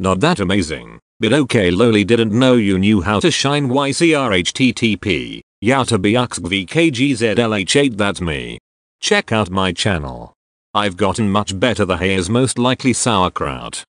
Not that amazing, but okay loli didn't know you knew how to shine ycrhttp, yautabxvkgzlh8 that's me. Check out my channel. I've gotten much better the hay is most likely sauerkraut.